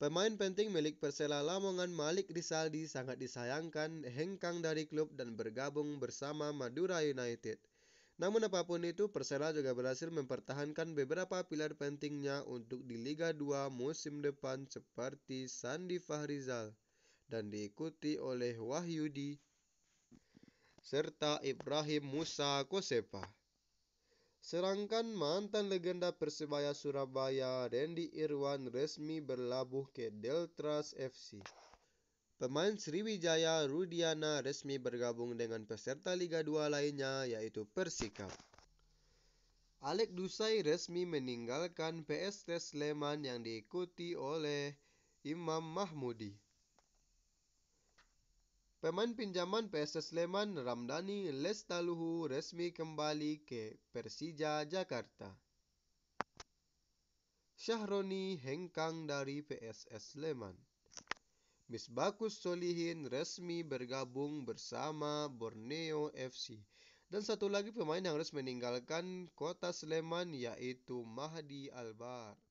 Pemain penting milik Persela Lamongan Malik Risaldi sangat disayangkan hengkang dari klub dan bergabung bersama Madura United. Namun apapun itu Persela juga berhasil mempertahankan beberapa pilar pentingnya untuk di Liga 2 musim depan seperti Sandi Fahrizal dan diikuti oleh Wahyudi serta Ibrahim Musa Kosepa. Serangkan mantan legenda Persebaya Surabaya Randy Irwan resmi berlabuh ke Deltras FC. Pemain Sriwijaya Rudiana resmi bergabung dengan peserta Liga 2 lainnya yaitu Persikap. Alek Dusai resmi meninggalkan PS Sleman yang diikuti oleh Imam Mahmudi. Pemain pinjaman PS Sleman Ramdhani Lestaluhu resmi kembali ke Persija Jakarta. Syahroni hengkang dari PSS Sleman. Misbakus Solihin resmi bergabung bersama Borneo FC. Dan satu lagi pemain yang harus meninggalkan kota Sleman yaitu Mahdi Albar.